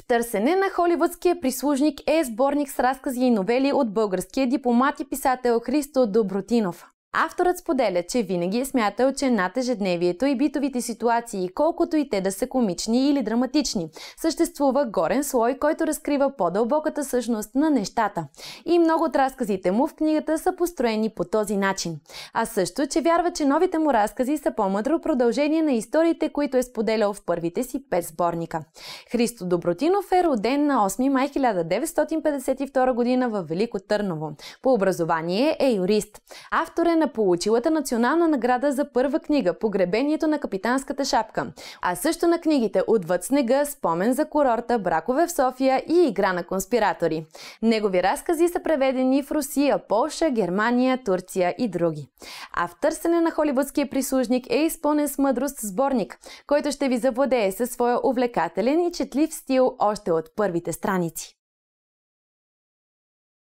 В търсене на холивудския прислужник е сборник с разкази и новели от българския дипломат и писател Христо Добротинов. Авторът споделя, че винаги е смятал, че над ежедневието и битовите ситуации, колкото и те да са комични или драматични, съществува горен слой, който разкрива по-дълбоката същност на нещата. И много от разказите му в книгата са построени по този начин. А също, че вярва, че новите му разкази са по-мъдро продължение на историите, които е споделял в първите си пет сборника. Христо Добротинов е роден на 8 май 1952 г. в Велико Търново. По образование е юрист. Автор е на получилата национална награда за първа книга Погребението на капитанската шапка, а също на книгите Отвъд снега, Спомен за курорта, Бракове в София и Игра на конспиратори. Негови разкази са преведени в Русия, Полша, Германия, Турция и други. А в търсене на холивудския прислужник е изпълнен с мъдрост сборник, който ще ви завладее със своя увлекателен и четлив стил още от първите страници.